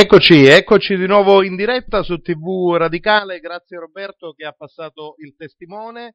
Eccoci, eccoci di nuovo in diretta su TV Radicale, grazie Roberto che ha passato il testimone.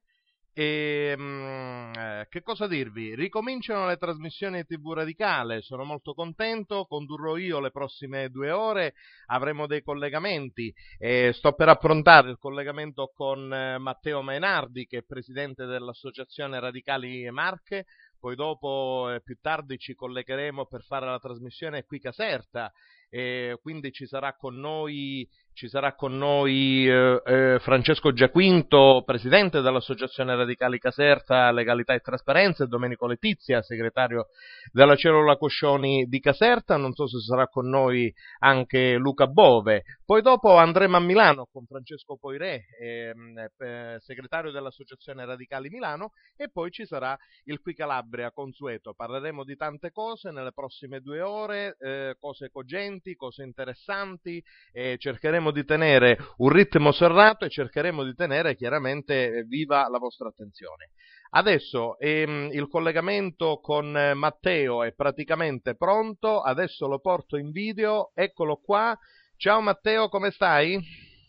E, ehm, mh, eh, che cosa dirvi? Ricominciano le trasmissioni TV Radicale, sono molto contento, condurrò io le prossime due ore, avremo dei collegamenti, eh, sto per approntare il collegamento con eh, Matteo Mainardi che è presidente dell'Associazione Radicali Marche, poi dopo eh, più tardi ci collegheremo per fare la trasmissione qui Caserta e eh, quindi ci sarà con noi, sarà con noi eh, eh, Francesco Giaquinto, presidente dell'Associazione Radicali Caserta Legalità e Trasparenza, e Domenico Letizia, segretario della cellula Coscioni di Caserta. Non so se sarà con noi anche Luca Bove. Poi dopo andremo a Milano con Francesco Poiré, ehm, eh, segretario dell'Associazione Radicali Milano, e poi ci sarà il Qui Calabria consueto. Parleremo di tante cose nelle prossime due ore, eh, cose cogenti importanti, cose interessanti, eh, cercheremo di tenere un ritmo serrato e cercheremo di tenere chiaramente eh, viva la vostra attenzione. Adesso ehm, il collegamento con eh, Matteo è praticamente pronto, adesso lo porto in video, eccolo qua. Ciao Matteo, come stai?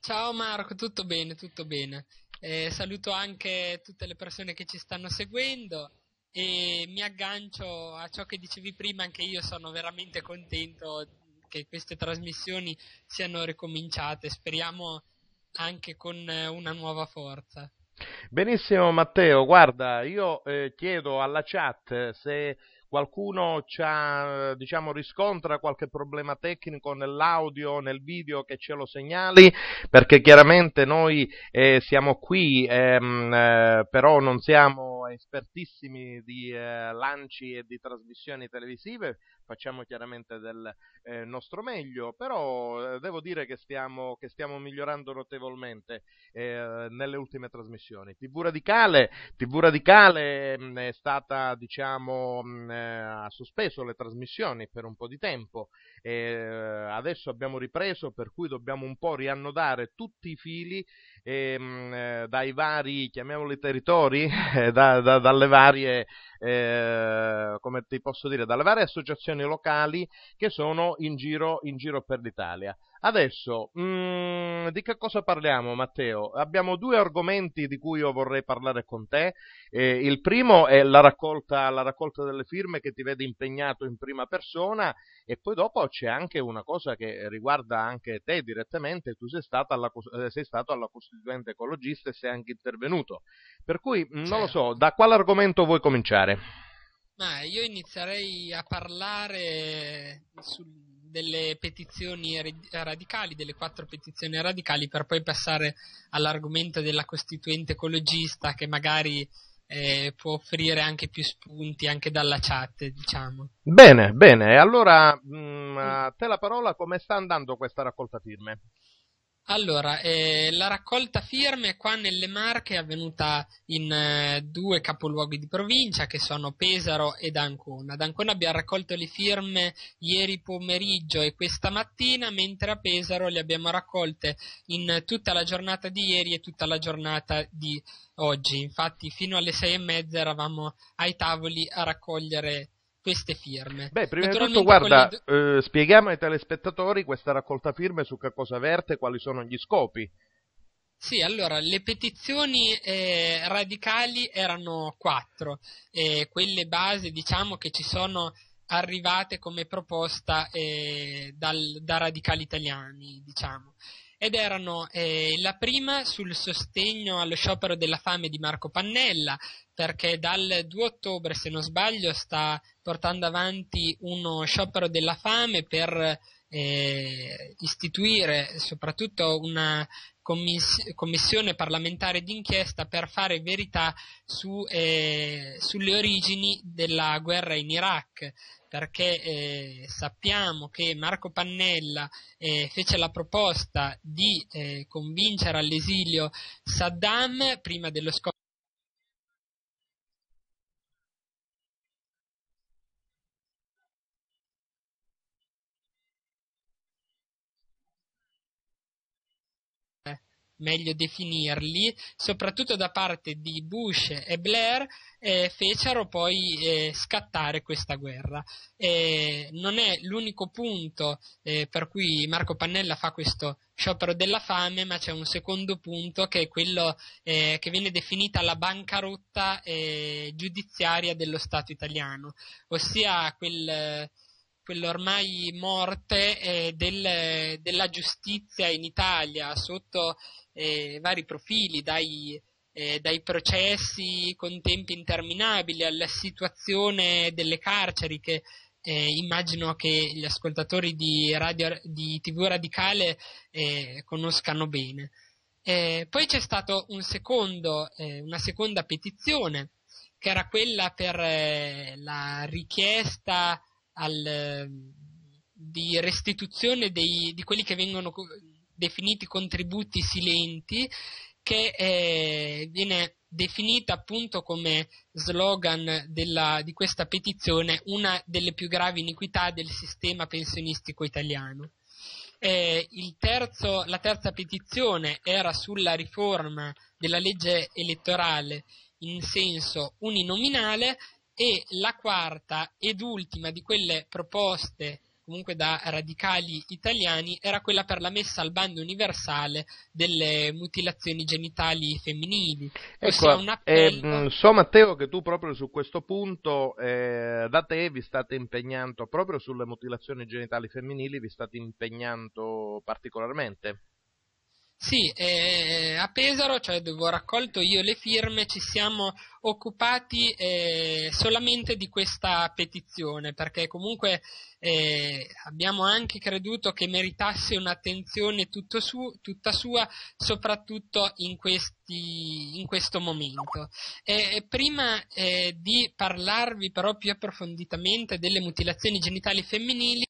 Ciao Marco, tutto bene, tutto bene. Eh, saluto anche tutte le persone che ci stanno seguendo e mi aggancio a ciò che dicevi prima, anche io sono veramente contento che queste trasmissioni siano ricominciate, speriamo anche con eh, una nuova forza. Benissimo Matteo, guarda, io eh, chiedo alla chat eh, se qualcuno eh, diciamo, riscontra qualche problema tecnico nell'audio, nel video che ce lo segnali, perché chiaramente noi eh, siamo qui, ehm, eh, però non siamo espertissimi di eh, lanci e di trasmissioni televisive, facciamo chiaramente del eh, nostro meglio, però eh, devo dire che stiamo, che stiamo migliorando notevolmente eh, nelle ultime trasmissioni. TV Radicale, TV Radicale mh, mm, è stata, diciamo, mh, mm, eh, ha sospeso le trasmissioni per un po' di tempo, eh, adesso abbiamo ripreso, per cui dobbiamo un po' riannodare tutti i fili ehm, eh, dai vari, chiamiamoli territori, eh, da, da, dalle varie eh, come ti posso dire, dalle varie associazioni locali che sono in giro, in giro per l'Italia. Adesso, mh, mm, di che cosa parliamo Matteo? Abbiamo due argomenti di cui io vorrei parlare con te. Eh, il primo è la raccolta, la raccolta delle firme che ti vede impegnato in prima persona e poi dopo c'è anche una cosa che riguarda anche te direttamente, tu sei, alla, eh, sei stato alla Costituente Ecologista e sei anche intervenuto. Per cui, certo. non lo certo. so, da quale argomento vuoi cominciare? Ma io inizierei a parlare sul delle petizioni radicali, delle quattro petizioni radicali, per poi passare all'argomento della costituente ecologista che magari eh, può offrire anche più spunti anche dalla chat, diciamo. Bene, bene, allora mh, mm, a te la parola, come sta andando questa raccolta firme? Allora, eh, la raccolta firme qua nelle Marche è avvenuta in eh, due capoluoghi di provincia che sono Pesaro ed Ancona. Ad Ancona abbiamo raccolto le firme ieri pomeriggio e questa mattina, mentre a Pesaro le abbiamo raccolte in tutta la giornata di ieri e tutta la giornata di oggi. Infatti fino alle sei e mezza eravamo ai tavoli a raccogliere queste firme. Beh, prima di tutto, guarda, quelli... eh, spieghiamo ai telespettatori questa raccolta firme su che cosa verte e quali sono gli scopi. Sì, allora, le petizioni eh, radicali erano quattro, eh, quelle base diciamo che ci sono arrivate come proposta eh, dal, da radicali italiani, diciamo. Ed erano eh, la prima sul sostegno allo sciopero della fame di Marco Pannella, perché dal 2 ottobre, se non sbaglio, sta portando avanti uno sciopero della fame per eh, istituire soprattutto una commissione parlamentare d'inchiesta per fare verità su, eh, sulle origini della guerra in Iraq, perché eh, sappiamo che Marco Pannella eh, fece la proposta di eh, convincere all'esilio Saddam prima dello scoppio meglio definirli, soprattutto da parte di Bush e Blair, eh, fecero poi eh, scattare questa guerra. Eh, non è l'unico punto eh, per cui Marco Pannella fa questo sciopero della fame, ma c'è un secondo punto che è quello eh, che viene definita la bancarotta eh, giudiziaria dello Stato italiano, ossia quel quell'ormai morte eh, del, della giustizia in Italia sotto eh, vari profili, dai, eh, dai, processi con tempi interminabili alla situazione delle carceri che eh, immagino che gli ascoltatori di, radio, di TV Radicale eh, conoscano bene. Eh, poi c'è stata un una seconda petizione che era quella per la richiesta al, di restituzione dei, di quelli che vengono definiti contributi silenti, che eh, viene definita appunto come slogan della, di questa petizione una delle più gravi iniquità del sistema pensionistico italiano. Eh, terzo, la terza petizione era sulla riforma della legge elettorale in senso uninominale e la quarta ed ultima di quelle proposte comunque da radicali italiani era quella per la messa al bando universale delle mutilazioni genitali femminili. Ecco, ehm, appello... eh, so Matteo che tu proprio su questo punto eh, da te vi state impegnando, proprio sulle mutilazioni genitali femminili vi state impegnando particolarmente. Sì, eh, eh, a Pesaro, cioè dove ho raccolto io le firme, ci siamo occupati eh, solamente di questa petizione, perché comunque eh, abbiamo anche creduto che meritasse un'attenzione su, tutta sua, soprattutto in, questi, in questo momento. prima eh, di parlarvi però più approfonditamente delle mutilazioni genitali femminili,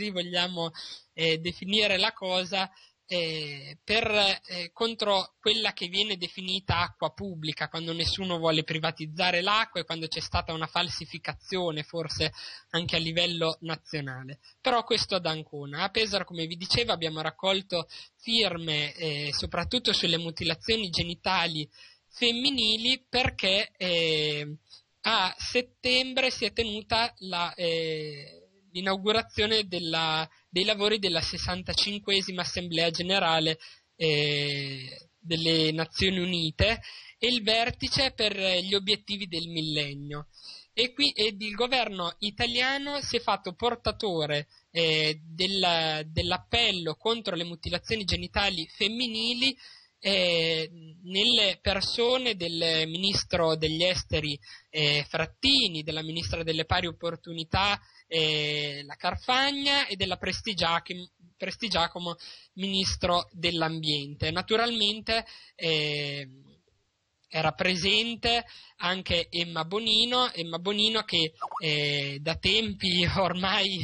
così vogliamo eh, definire la cosa, eh, per, eh, contro quella che viene definita acqua pubblica, quando nessuno vuole privatizzare l'acqua e quando c'è stata una falsificazione forse anche a livello nazionale. Però questo ad Ancona. A Pesaro, come vi dicevo, abbiamo raccolto firme eh, soprattutto sulle mutilazioni genitali femminili perché eh, a settembre si è tenuta la eh, l'inaugurazione della, dei lavori della 65esima Assemblea Generale eh, delle Nazioni Unite e il vertice per gli obiettivi del millennio. E qui ed il governo italiano si è fatto portatore eh, della, dell'appello contro le mutilazioni genitali femminili eh, nelle persone del ministro degli esteri eh, Frattini, della ministra delle pari opportunità eh, la Carfagna e della Prestigiacomo, ministro dell'ambiente. Naturalmente eh, era presente anche Emma Bonino, Emma Bonino che eh, da tempi ormai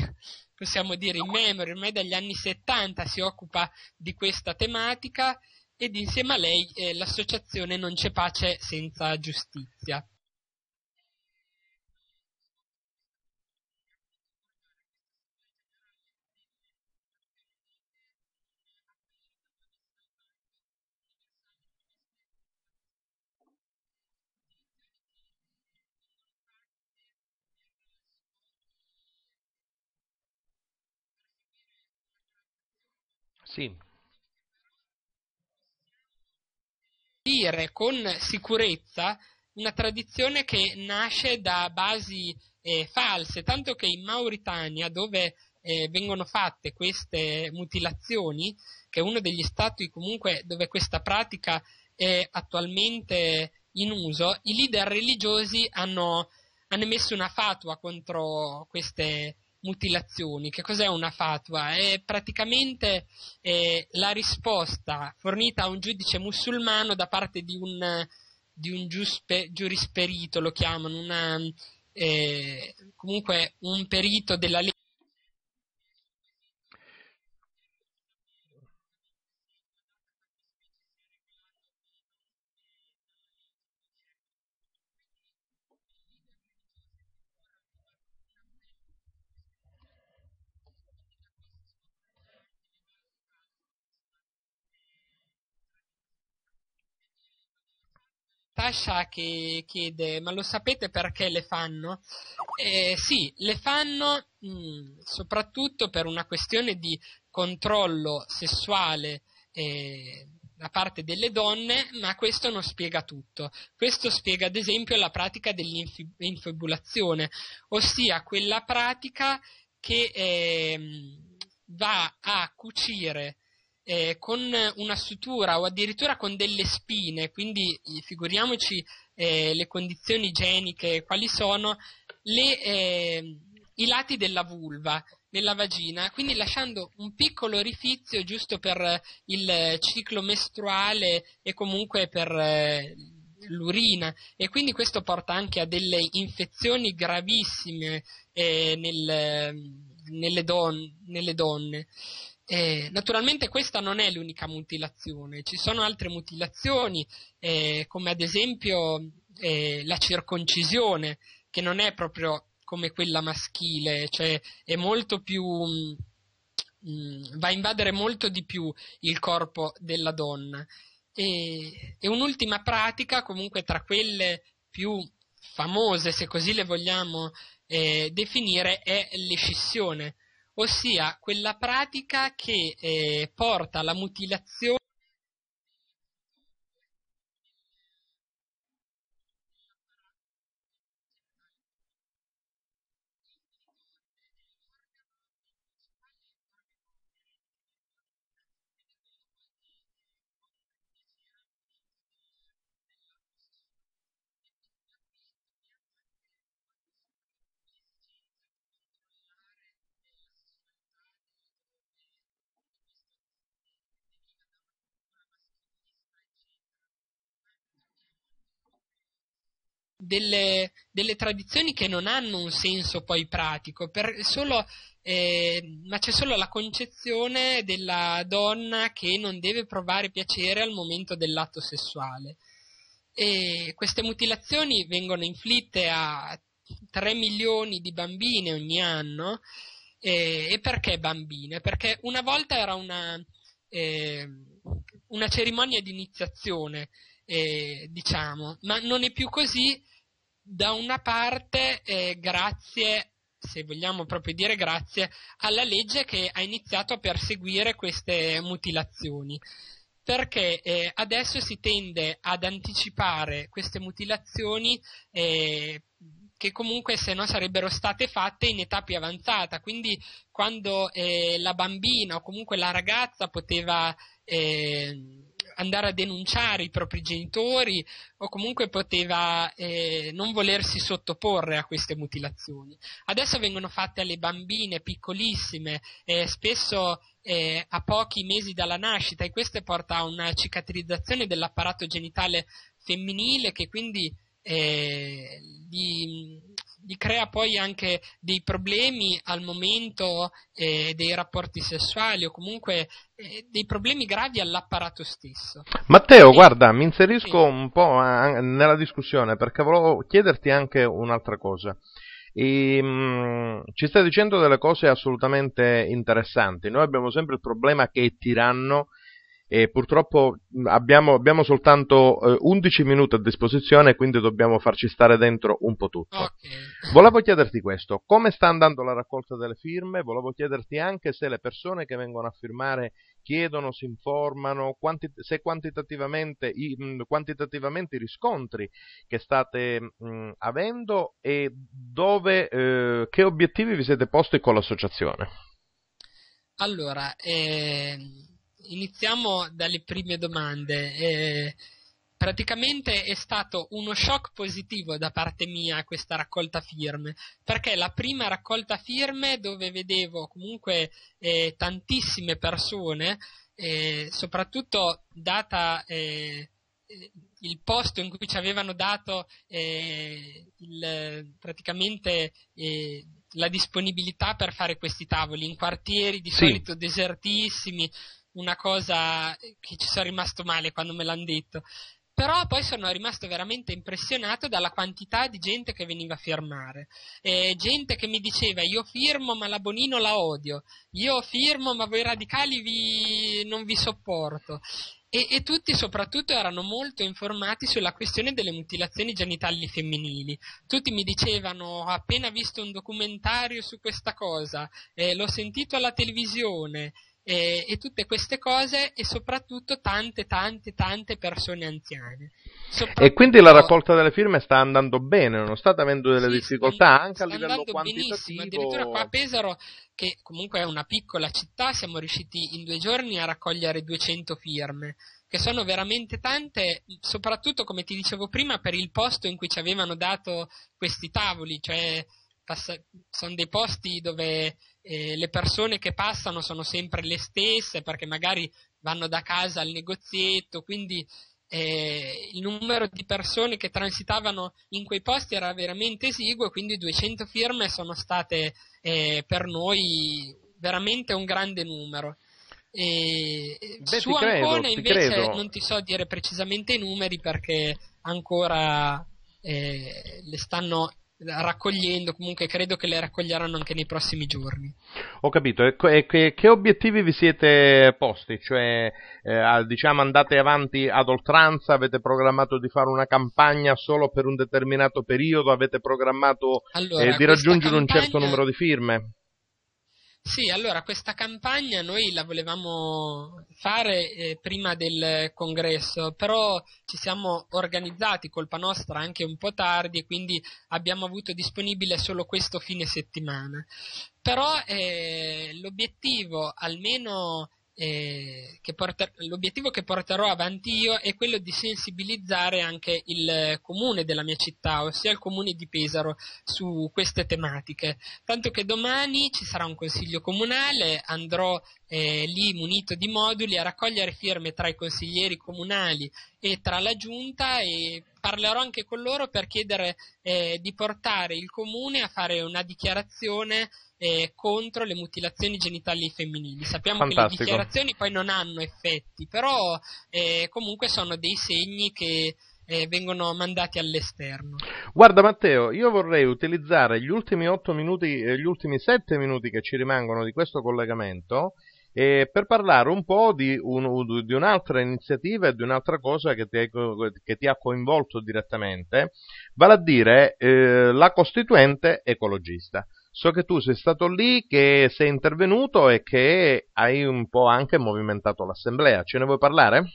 possiamo dire in memoria, ormai dagli anni 70 si occupa di questa tematica ed insieme a lei eh, l'associazione Non c'è pace senza giustizia. Sì. Dire con sicurezza una tradizione che nasce da basi eh, false, tanto che in Mauritania, dove eh, vengono fatte queste mutilazioni, che è uno degli stati comunque dove questa pratica è attualmente in uso, i leader religiosi hanno, hanno emesso una fatua contro queste mutilazioni. Che cos'è una fatwa? È praticamente eh, la risposta fornita a un giudice musulmano da parte di un, di un giuspe, giurisperito, lo chiamano, una, eh, comunque un perito della legge Tasha che chiede, ma lo sapete perché le fanno? Eh, sì, le fanno mh, mm, soprattutto per una questione di controllo sessuale eh, da parte delle donne, ma questo non spiega tutto. Questo spiega ad esempio la pratica dell'infibulazione, ossia quella pratica che eh, va a cucire eh, con una sutura o addirittura con delle spine, quindi eh, figuriamoci eh, le condizioni igieniche quali sono, le, eh, i lati della vulva, della vagina, quindi lasciando un piccolo orifizio giusto per il ciclo mestruale e comunque per eh, l'urina e quindi questo porta anche a delle infezioni gravissime eh, nel, nelle, don- nelle donne. Eh, naturalmente questa non è l'unica mutilazione, ci sono altre mutilazioni, eh, come ad esempio eh, la circoncisione, che non è proprio come quella maschile, cioè è molto più. Mh, mm, mm, va a invadere molto di più il corpo della donna. E, e un'ultima pratica, comunque tra quelle più famose, se così le vogliamo eh, definire, è l'escissione ossia quella pratica che eh, porta alla mutilazione delle, delle, tradizioni che non hanno un senso poi pratico, solo, eh, ma c'è solo la concezione della donna che non deve provare piacere al momento dell'atto sessuale. E queste mutilazioni vengono inflitte a 3 milioni di bambine ogni anno. Eh, e perché bambine? Perché una volta era una, eh, una cerimonia di iniziazione, eh, diciamo, ma non è più così da una parte eh, grazie se vogliamo proprio dire grazie alla legge che ha iniziato a perseguire queste mutilazioni perché eh, adesso si tende ad anticipare queste mutilazioni eh, che comunque se no sarebbero state fatte in età più avanzata, quindi quando eh, la bambina o comunque la ragazza poteva eh, andare a denunciare i propri genitori o comunque poteva eh, non volersi sottoporre a queste mutilazioni. Adesso vengono fatte alle bambine piccolissime, eh, spesso eh, a pochi mesi dalla nascita e questo porta a una cicatrizzazione dell'apparato genitale femminile che quindi eh, li, gli crea poi anche dei problemi al momento eh, dei rapporti sessuali o comunque eh, dei problemi gravi all'apparato stesso. Matteo, e... guarda, mi inserisco sì. un po' a, nella discussione perché volevo chiederti anche un'altra cosa. E, ehm, mh, ci stai dicendo delle cose assolutamente interessanti. Noi abbiamo sempre il problema che è tiranno e purtroppo mm, abbiamo, abbiamo soltanto eh, 11 minuti a disposizione quindi dobbiamo farci stare dentro un po' tutto. Okay. Volevo chiederti questo, come sta andando la raccolta delle firme? Volevo chiederti anche se le persone che vengono a firmare chiedono, si informano, quanti, se quantitativamente i, mh, mm, quantitativamente i, riscontri che state mh, mm, avendo e dove, eh, che obiettivi vi siete posti con l'associazione? Allora, eh iniziamo dalle prime domande. Eh, praticamente è stato uno shock positivo da parte mia questa raccolta firme, perché la prima raccolta firme dove vedevo comunque eh, tantissime persone, eh, soprattutto data eh, eh il posto in cui ci avevano dato eh, il, praticamente eh, la disponibilità per fare questi tavoli in quartieri di sì. solito desertissimi, una cosa che ci sono rimasto male quando me l'hanno detto, però poi sono rimasto veramente impressionato dalla quantità di gente che veniva a firmare, eh, gente che mi diceva io firmo ma la Bonino la odio, io firmo ma voi radicali vi... non vi sopporto. E, e, tutti soprattutto erano molto informati sulla questione delle mutilazioni genitali femminili. Tutti mi dicevano ho appena visto un documentario su questa cosa, eh, l'ho sentito alla televisione, eh, e tutte queste cose e soprattutto tante, tante, tante persone anziane. E quindi la raccolta delle firme sta andando bene, non state avendo delle sì, difficoltà sta, anche a livello quantitativo? Benissimo. Addirittura qua a Pesaro, che comunque è una piccola città, siamo riusciti in due giorni a raccogliere 200 firme che sono veramente tante, soprattutto come ti dicevo prima, per il posto in cui ci avevano dato questi tavoli, cioè sono dei posti dove eh, le persone che passano sono sempre le stesse perché magari vanno da casa al negozietto, quindi eh, il numero di persone che transitavano in quei posti era veramente esiguo, quindi 200 firme sono state eh, per noi veramente un grande numero. E Beh, su Ancona credo, invece credo. non ti so dire precisamente i numeri perché ancora eh, le stanno raccogliendo, comunque credo che le raccoglieranno anche nei prossimi giorni. Ho capito, e, che, che obiettivi vi siete posti? Cioè, eh, diciamo andate avanti ad oltranza, avete programmato di fare una campagna solo per un determinato periodo, avete programmato allora, eh, di raggiungere campagna... un certo numero di firme? Sì, allora questa campagna noi la volevamo fare eh, prima del congresso, però ci siamo organizzati, colpa nostra, anche un po' tardi e quindi abbiamo avuto disponibile solo questo fine settimana. Però eh, l'obiettivo, almeno che porter- l'obiettivo che porterò avanti io è quello di sensibilizzare anche il comune della mia città, ossia il comune di Pesaro, su queste tematiche. Tanto che domani ci sarà un consiglio comunale, andrò eh, lì munito di moduli a raccogliere firme tra i consiglieri comunali e tra la giunta e parlerò anche con loro per chiedere eh, di portare il comune a fare una dichiarazione eh, contro le mutilazioni genitali femminili. Sappiamo Fantastico. che le dichiarazioni poi non hanno effetti, però eh, comunque sono dei segni che eh, vengono mandati all'esterno. Guarda Matteo, io vorrei utilizzare gli ultimi 8 minuti, eh, gli ultimi 7 minuti che ci rimangono di questo collegamento eh, per parlare un po' di, un, di, un'altra iniziativa e di un'altra cosa che ti, che ti ha coinvolto direttamente, vale a dire eh, la costituente ecologista. So che tu sei stato lì, che sei intervenuto e che hai un po' anche movimentato l'assemblea. Ce ne vuoi parlare?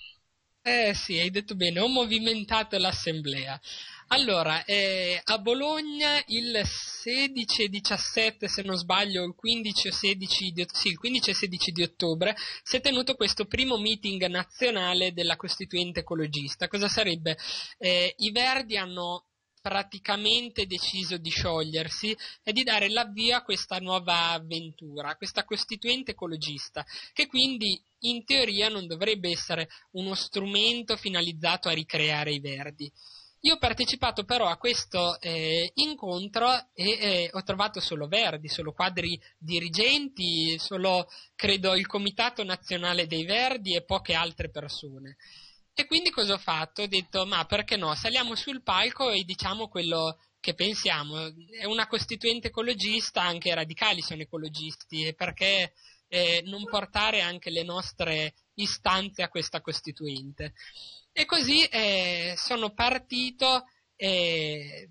Eh sì, hai detto bene, ho movimentato l'assemblea. Allora, eh, a Bologna il 16 e 17, se non sbaglio, il 15 o 16 di, sì, 15 e 16 di ottobre, si è tenuto questo primo meeting nazionale della Costituente Ecologista. Cosa sarebbe? Eh, I Verdi hanno praticamente deciso di sciogliersi e di dare l'avvio a questa nuova avventura, a questa costituente ecologista, che quindi in teoria non dovrebbe essere uno strumento finalizzato a ricreare i verdi. Io ho partecipato però a questo eh, incontro e eh, ho trovato solo verdi, solo quadri dirigenti, solo credo il Comitato Nazionale dei Verdi e poche altre persone. E quindi cosa ho fatto? Ho detto, ma perché no? Saliamo sul palco e diciamo quello che pensiamo. È una costituente ecologista, anche i radicali sono ecologisti, e perché eh, non portare anche le nostre istanze a questa costituente? E così eh, sono partito eh,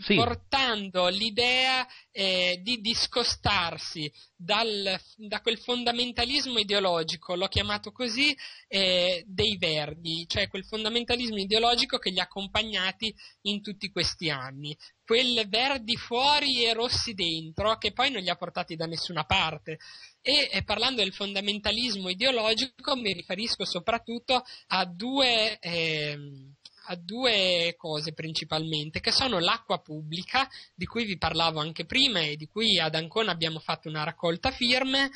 sì. portando l'idea eh, di discostarsi dal, da quel fondamentalismo ideologico, l'ho chiamato così, eh, dei Verdi, cioè quel fondamentalismo ideologico che li ha accompagnati in tutti questi anni, quel Verdi fuori e Rossi dentro che poi non li ha portati da nessuna parte. E eh, parlando del fondamentalismo ideologico mi riferisco soprattutto a due... Eh, a due cose principalmente, che sono l'acqua pubblica, di cui vi parlavo anche prima e di cui ad Ancona abbiamo fatto una raccolta firme,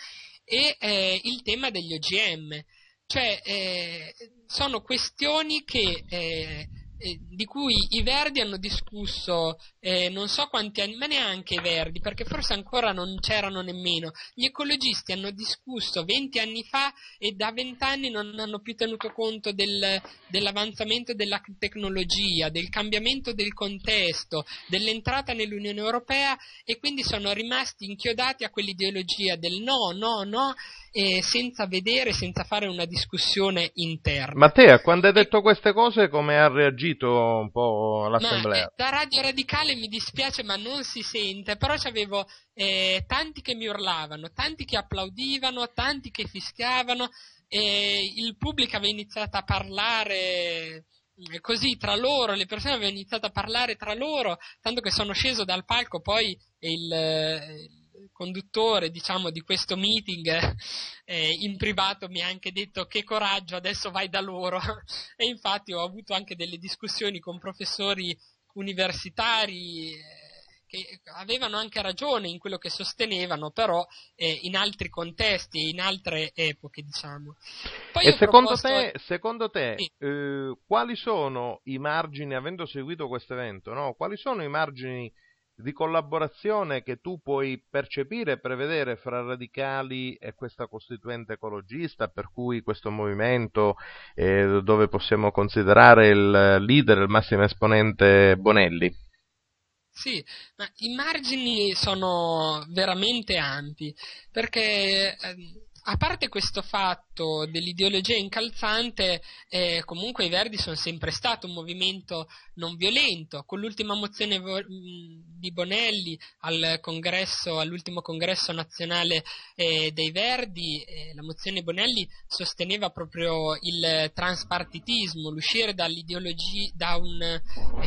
e eh, il tema degli OGM. Cioè, eh, sono questioni che eh, eh, di cui i Verdi hanno discusso eh, non so quanti anni, ma neanche i Verdi, perché forse ancora non c'erano nemmeno. Gli ecologisti hanno discusso 20 anni fa e da 20 anni non hanno più tenuto conto del, dell'avanzamento della tecnologia, del cambiamento del contesto, dell'entrata nell'Unione Europea e quindi sono rimasti inchiodati a quell'ideologia del no, no, no eh, senza vedere, senza fare una discussione interna. Matteo, quando hai detto queste cose come ha reagito un po' l'assemblea? Ma, eh, da Radio Radicale mi dispiace ma non si sente, però c'avevo eh, tanti che mi urlavano, tanti che applaudivano, tanti che fischiavano, e il pubblico aveva iniziato a parlare eh, così tra loro, le persone avevano iniziato a parlare tra loro, tanto che sono sceso dal palco, poi il eh, conduttore diciamo, di questo meeting eh, eh, in privato mi ha anche detto che coraggio, adesso vai da loro. e infatti ho avuto anche delle discussioni con professori universitari eh, che avevano anche ragione in quello che sostenevano, però eh, in altri contesti e in altre epoche, diciamo. Poi e secondo, proposto... te, secondo te sì. eh, quali sono i margini, avendo seguito questo evento, no? quali sono i margini di collaborazione che tu puoi percepire e prevedere fra radicali e questa costituente ecologista, per cui questo movimento eh, dove possiamo considerare il leader, il massimo esponente Bonelli? Sì, ma i margini sono veramente ampi, perché... Eh a parte questo fatto dell'ideologia incalzante, eh, comunque i Verdi sono sempre stato un movimento non violento. Con l'ultima mozione vo- mm, di Bonelli al congresso, all'ultimo congresso nazionale eh, dei Verdi, eh, la mozione Bonelli sosteneva proprio il transpartitismo, l'uscire dall'ideologia, da un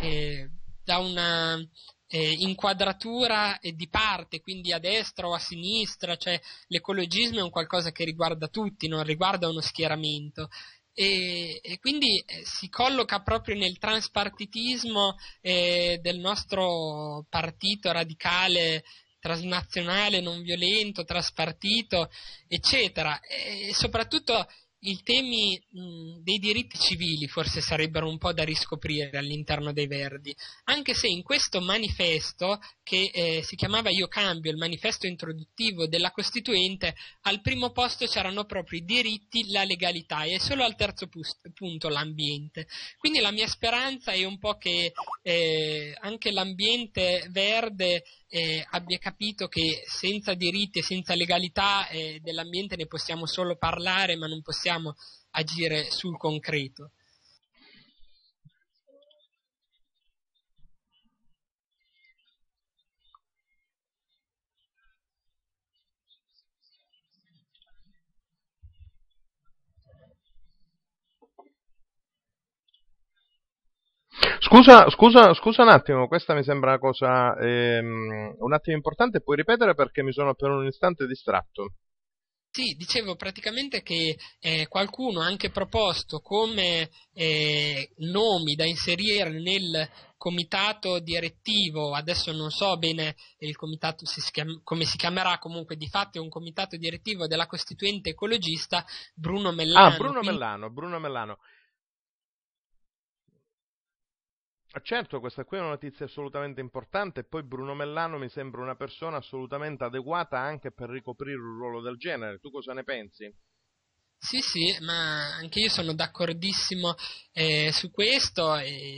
eh, da una eh, inquadratura di parte, quindi a destra o a sinistra, cioè l'ecologismo è un qualcosa che riguarda tutti, non riguarda uno schieramento. E, e quindi eh, si colloca proprio nel transpartitismo eh, del nostro partito radicale transnazionale, non violento, traspartito, eccetera. E soprattutto i temi mh, dei diritti civili forse sarebbero un po' da riscoprire all'interno dei Verdi, anche se in questo manifesto, che eh, si chiamava Io Cambio, il manifesto introduttivo della Costituente, al primo posto c'erano proprio i diritti, la legalità e solo al terzo pust- punto l'ambiente. Quindi la mia speranza è un po' che eh, anche l'ambiente verde eh, abbia capito che senza diritti e senza legalità eh, dell'ambiente ne possiamo solo parlare ma non possiamo agire sul concreto. Scusa, scusa, scusa un attimo, questa mi sembra una cosa ehm, un attimo importante, puoi ripetere perché mi sono per un istante distratto. Sì, dicevo praticamente che eh, qualcuno ha anche proposto come eh, nomi da inserire nel comitato direttivo, adesso non so bene si schiam- come si chiamerà, comunque di fatto è un comitato direttivo della Costituente Ecologista Bruno ah, Mellano. Ah, Bruno Quindi... Mellano, Bruno Mellano. Ma ah, certo, questa qui è una notizia assolutamente importante e poi Bruno Mellano mi sembra una persona assolutamente adeguata anche per ricoprire un ruolo del genere. Tu cosa ne pensi? Sì, sì, ma anche io sono d'accordissimo eh, su questo.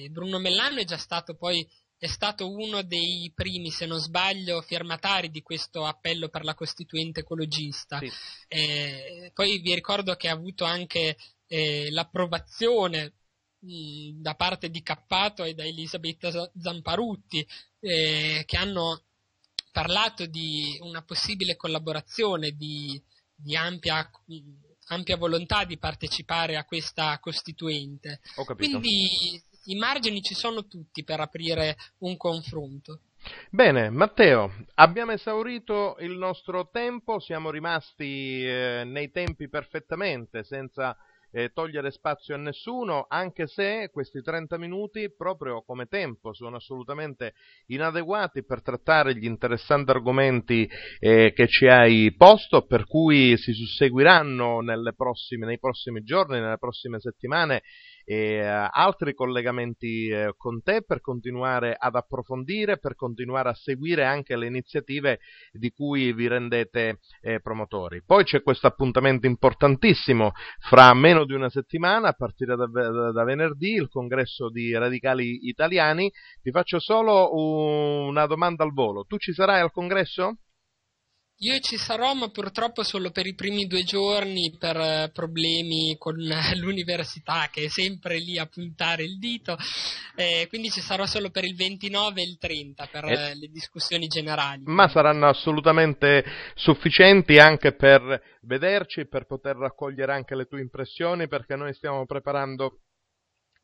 Bruno Mellano è già stato poi è stato uno dei primi, se non sbaglio, firmatari di questo appello per la Costituente ecologista. Sì. Eh, poi vi ricordo che ha avuto anche eh, l'approvazione da parte di Cappato e da Elisabetta Zamparutti, eh, che hanno parlato di una possibile collaborazione, di, di ampia, ampia, volontà di partecipare a questa costituente. Ho capito. Quindi i margini ci sono tutti per aprire un confronto. Bene, Matteo, abbiamo esaurito il nostro tempo, siamo rimasti eh, nei tempi perfettamente, senza eh, togliere spazio a nessuno, anche se questi 30 minuti, proprio come tempo, sono assolutamente inadeguati per trattare gli interessanti argomenti eh, che ci hai posto, per cui si susseguiranno prossime, nei prossimi giorni, nelle prossime settimane e uh, altri collegamenti uh, con te per continuare ad approfondire, per continuare a seguire anche le iniziative di cui vi rendete eh, promotori. Poi c'è questo appuntamento importantissimo fra meno di una settimana, a partire da, da, da venerdì, il congresso di radicali italiani. Ti faccio solo una domanda al volo. Tu ci sarai al congresso? Io ci sarò, ma purtroppo solo per i primi due giorni per eh, problemi con eh, l'università che è sempre lì a puntare il dito. Eh, quindi ci sarò solo per il 29 e il 30 per eh. eh, le discussioni generali. Ma saranno assolutamente sufficienti anche per vederci, per poter raccogliere anche le tue impressioni, perché noi stiamo preparando,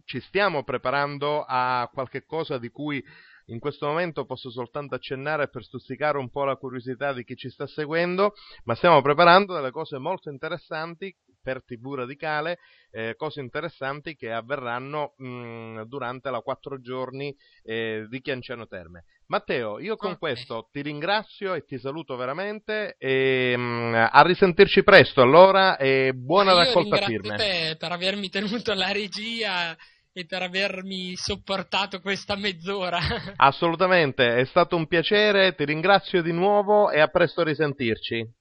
ci stiamo preparando a qualche cosa di cui in questo momento posso soltanto accennare per stuzzicare un po' la curiosità di chi ci sta seguendo, ma stiamo preparando delle cose molto interessanti per TV Radicale, eh, cose interessanti che avverranno mh, mm, durante la quattro giorni eh, di Chianciano Terme. Matteo, io con okay. questo ti ringrazio e ti saluto veramente e mh, mm, a risentirci presto allora e buona raccolta firme. Grazie per avermi tenuto la regia e per avermi sopportato questa mezz'ora. Assolutamente, è stato un piacere, ti ringrazio di nuovo e a presto risentirci.